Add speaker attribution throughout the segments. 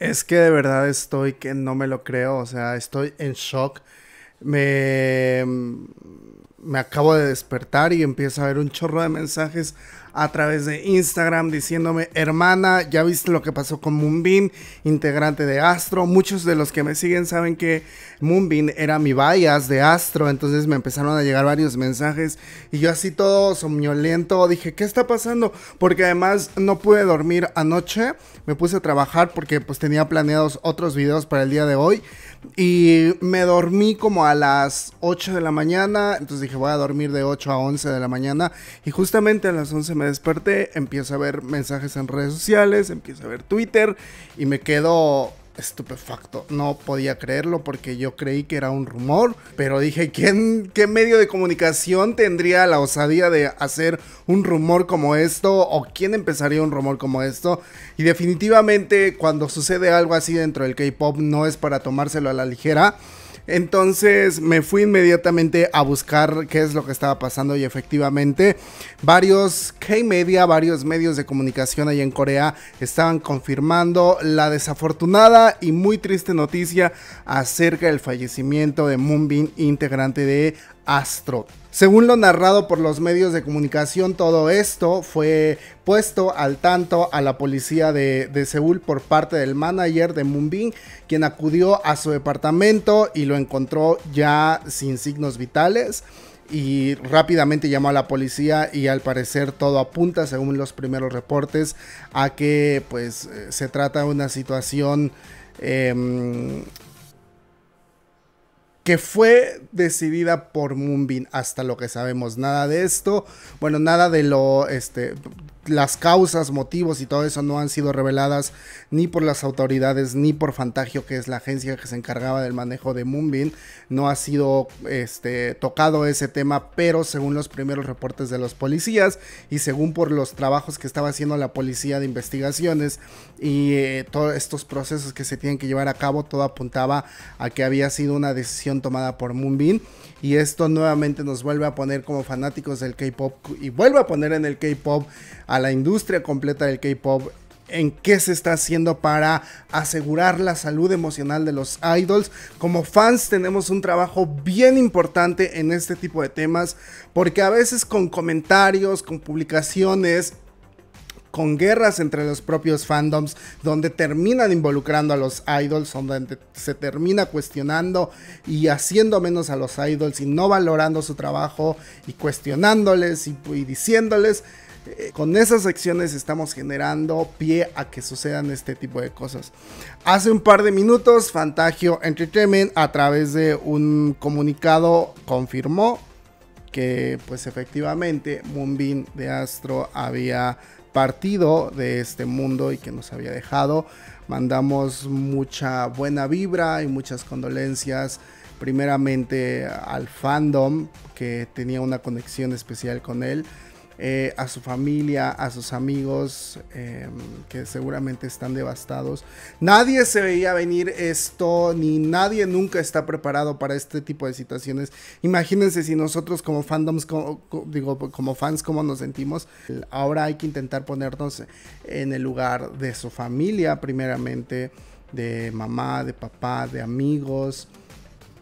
Speaker 1: Es que de verdad estoy que no me lo creo, o sea, estoy en shock. Me, me acabo de despertar y empiezo a ver un chorro de mensajes a través de Instagram diciéndome, hermana, ya viste lo que pasó con Moonbeam, integrante de Astro. Muchos de los que me siguen saben que Moonbeam era mi bias de Astro, entonces me empezaron a llegar varios mensajes y yo así todo somnoliento dije, ¿qué está pasando? Porque además no pude dormir anoche, me puse a trabajar porque pues tenía planeados otros videos para el día de hoy y me dormí como a las 8 de la mañana, entonces dije, voy a dormir de 8 a 11 de la mañana y justamente a las 11 me desperté, empiezo a ver mensajes en redes sociales, empiezo a ver Twitter y me quedo estupefacto. No podía creerlo porque yo creí que era un rumor, pero dije, ¿quién, ¿qué medio de comunicación tendría la osadía de hacer un rumor como esto? ¿O quién empezaría un rumor como esto? Y definitivamente cuando sucede algo así dentro del K-Pop no es para tomárselo a la ligera. Entonces me fui inmediatamente a buscar qué es lo que estaba pasando y efectivamente varios K-Media, varios medios de comunicación allá en Corea estaban confirmando la desafortunada y muy triste noticia acerca del fallecimiento de Moonbin, integrante de Astro. Según lo narrado por los medios de comunicación, todo esto fue puesto al tanto a la policía de, Seúl por parte del manager de Moonbin, quien acudió a su departamento y lo encontró ya sin signos vitales y rápidamente llamó a la policía y al parecer todo apunta según los primeros reportes a que pues eh, se trata de una situación em, que fue decidida por Moonbeam hasta lo que sabemos. Nada de esto, bueno, nada de lo, este, las causas, motivos y todo eso no han sido reveladas ni por las autoridades ni por Fantagio, que es la agencia que se encargaba del manejo de Moonbeam. No ha sido este, tocado ese tema, pero según los primeros reportes de los policías y según por los trabajos que estaba haciendo la policía de investigaciones y eh, todos estos procesos que se tienen que llevar a cabo, todo apuntaba a que había sido una decisión tomada por Moonbeam. Y esto nuevamente nos vuelve a poner como fanáticos del K-Pop y vuelve a poner en el K-Pop a la industria completa del K-Pop en qué se está haciendo para asegurar la salud emocional de los idols. Como fans tenemos un trabajo bien importante en este tipo de temas, porque a veces con comentarios, con publicaciones, con guerras entre los propios fandoms, donde terminan involucrando a los idols, donde se termina cuestionando y haciendo menos a los idols y no valorando su trabajo y cuestionándoles y, y diciéndoles eh, con esas acciones estamos generando pie a que sucedan este tipo de cosas. Hace un par de minutos, Fantagio Entertainment a través de un comunicado confirmó que pues efectivamente Moonbin de Astro había partido de este mundo y que nos había dejado. Mandamos mucha buena vibra y muchas condolencias primeramente al fandom que tenía una conexión especial con él eh, a su familia, a sus amigos, em, que seguramente están devastados. Nadie se veía venir esto, ni nadie nunca está preparado para este tipo de situaciones. Imagínense si nosotros como fandoms, como, digo, como fans, cómo nos sentimos. Ahora hay que intentar ponernos en el lugar de su familia primeramente, de mamá, de papá, de amigos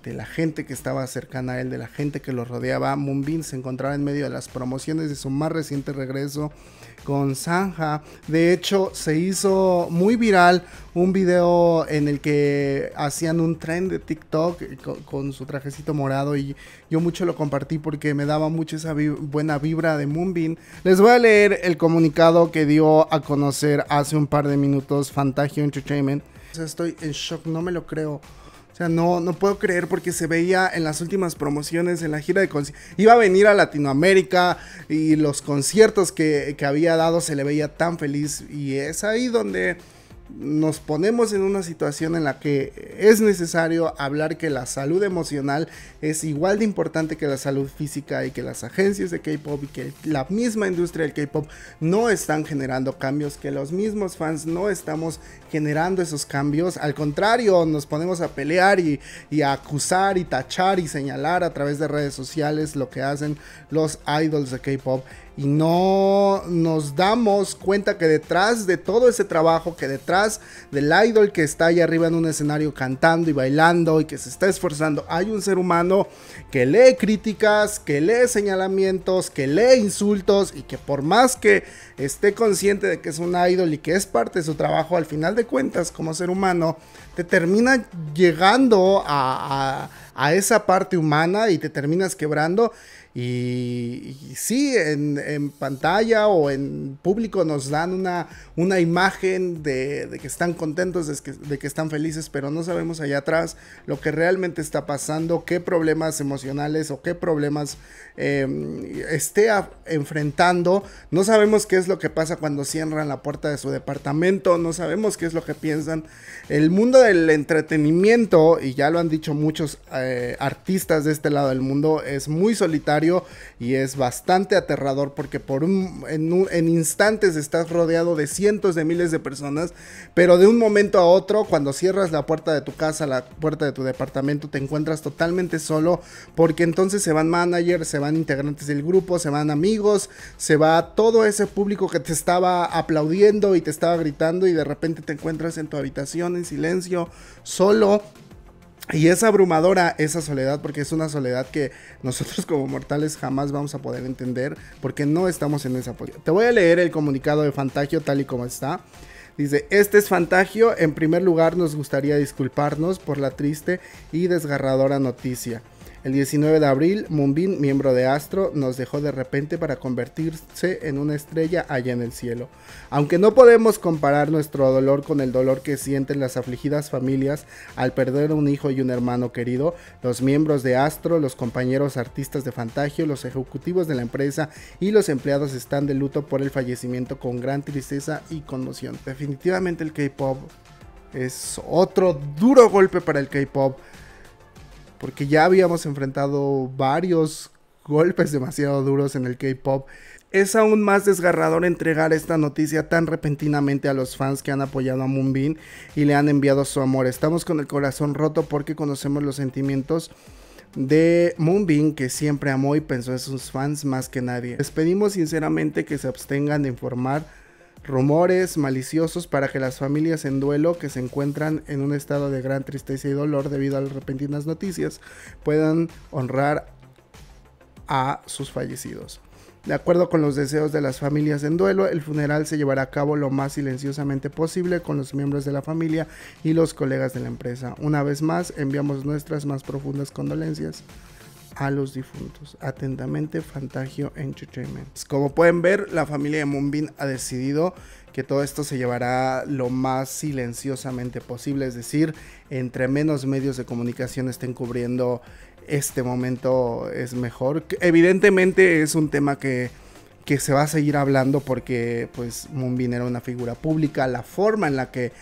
Speaker 1: de la gente que estaba cercana a él, de la gente que lo rodeaba. Moonbin se encontraba en medio de las promociones de su más reciente regreso con Zanja. De hecho, se hizo muy viral un video en el que hacían un tren de TikTok con, su trajecito morado y yo mucho lo compartí porque me daba mucho esa buena vibra de Moonbin. Les voy a leer el comunicado que dio a conocer hace un par de minutos Fantagio Entertainment. Estoy en shock, no me lo creo. O sea, no, no puedo creer porque se veía en las últimas promociones, en la gira de conciertos. Iba a venir a Latinoamérica y los conciertos que, que había dado se le veía tan feliz. Y es ahí donde nos ponemos en una situación en la que es necesario hablar que la salud emocional es igual de importante que la salud física y que las agencias de K-Pop y que la misma industria del K-Pop no están generando cambios, que los mismos fans no estamos generando esos cambios. Al contrario, nos ponemos a pelear y, a acusar y tachar y señalar a través de redes sociales lo que hacen los idols de K-Pop y no nos damos cuenta que detrás de todo ese trabajo, que detrás del idol que está allá arriba en un escenario cantando y bailando y que se está esforzando, hay un ser humano que lee críticas, que lee señalamientos, que lee insultos y que por más que esté consciente de que es un idol y que es parte de su trabajo, al final de cuentas como ser humano te termina llegando a, esa parte humana y te terminas quebrando. Y, sí, en, pantalla o en público nos dan una, una imagen de, que están contentos, de que, están felices, pero no sabemos allá atrás lo que realmente está pasando, qué problemas emocionales o qué problemas em, esté enfrentando. No sabemos qué es lo que pasa cuando cierran la puerta de su departamento, no sabemos qué es lo que piensan. El mundo de el entretenimiento, y ya lo han dicho muchos eh, artistas de este lado del mundo, es muy solitario y es bastante aterrador porque por en, en instantes estás rodeado de cientos de miles de personas, pero de un momento a otro, cuando cierras la puerta de tu casa, la puerta de tu departamento, te encuentras totalmente solo porque entonces se van managers, se van integrantes del grupo, se van amigos, se va todo ese público que te estaba aplaudiendo y te estaba gritando y de repente te encuentras en tu habitación en silencio solo. Y es abrumadora esa soledad porque es una soledad que nosotros como mortales jamás vamos a poder entender porque no estamos en esa posición. Te voy a leer el comunicado de Fantagio tal y como está. Dice, este es Fantagio. En primer lugar nos gustaría disculparnos por la triste y desgarradora noticia el 19 de abril, Moonbin, miembro de Astro, nos dejó de repente para convertirse en una estrella allá en el cielo. Aunque no podemos comparar nuestro dolor con el dolor que sienten las afligidas familias al perder un hijo y un hermano querido, los miembros de Astro, los compañeros artistas de Fantagio, los ejecutivos de la empresa y los empleados están de luto por el fallecimiento con gran tristeza y conmoción. Definitivamente el K-Pop es otro duro golpe para el K-Pop porque ya habíamos enfrentado varios golpes demasiado duros en el K-Pop. Es aún más desgarrador entregar esta noticia tan repentinamente a los fans que han apoyado a Moonbin y le han enviado su amor. Estamos con el corazón roto porque conocemos los sentimientos de Moonbin que siempre amó y pensó en sus fans más que nadie. Les pedimos sinceramente que se abstengan de informar rumores maliciosos para que las familias en duelo que se encuentran en un estado de gran tristeza y dolor debido a las repentinas noticias puedan honrar a sus fallecidos. De acuerdo con los deseos de las familias en duelo, el funeral se llevará a cabo lo más silenciosamente posible con los miembros de la familia y los colegas de la empresa. Una vez más, enviamos nuestras más profundas condolencias a los difuntos. Atentamente, Fantagio Entertainment. Pues, como pueden ver, la familia de Mumbin ha decidido que todo esto se llevará lo más silenciosamente posible, es decir, entre menos medios de comunicación estén cubriendo este momento es mejor. Evidentemente es un tema que, que se va a seguir hablando porque pues era una figura pública, la forma en la que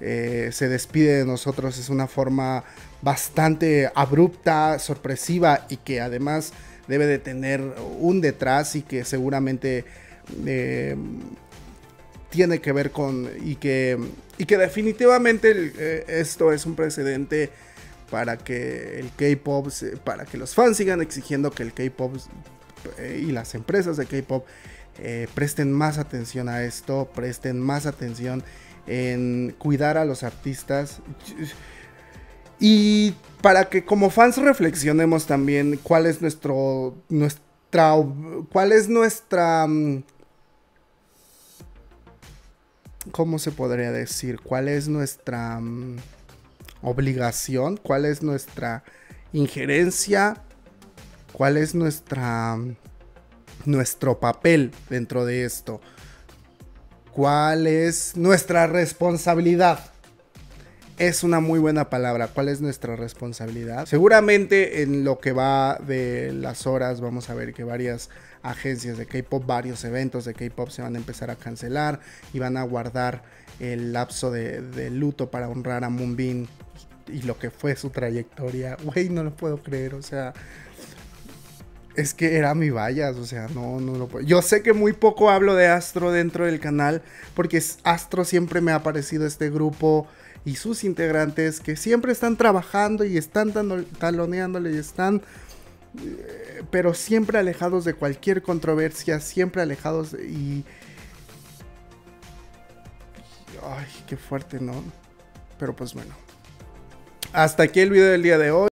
Speaker 1: eh, se despide de nosotros es una forma bastante abrupta, sorpresiva y que además debe de tener un detrás y que seguramente eh, tiene que ver con y que, y que definitivamente eh, esto es un precedente para que el K-pop, para que los fans sigan exigiendo que el K-pop eh, y las empresas de K-pop presten más atención a esto, presten más atención en cuidar a los artistas. Y para que como fans reflexionemos también cuál es nuestro, nuestra, cuál es nuestra, mm, ¿cómo se podría decir? ¿Cuál es nuestra mm, obligación? ¿Cuál es nuestra injerencia? ¿Cuál es nuestra, mm, nuestro papel dentro de esto? ¿Cuál es nuestra responsabilidad? es una muy buena palabra. ¿Cuál es nuestra responsabilidad? Seguramente en lo que va de las horas vamos a ver que varias agencias de K-Pop, varios eventos de K-Pop se van a empezar a cancelar y van a guardar el lapso de, luto para honrar a Moonbin y lo que fue su trayectoria. Güey, no lo puedo creer. O sea, es que era mi vallas, o sea, no, no lo puedo. Yo sé que muy poco hablo de Astro dentro del canal, porque Astro siempre me ha parecido este grupo y sus integrantes que siempre están trabajando y están taloneándole y están, eh, pero siempre alejados de cualquier controversia, siempre alejados y... Ay, qué fuerte, ¿no? Pero pues bueno. Hasta aquí el video del día de hoy.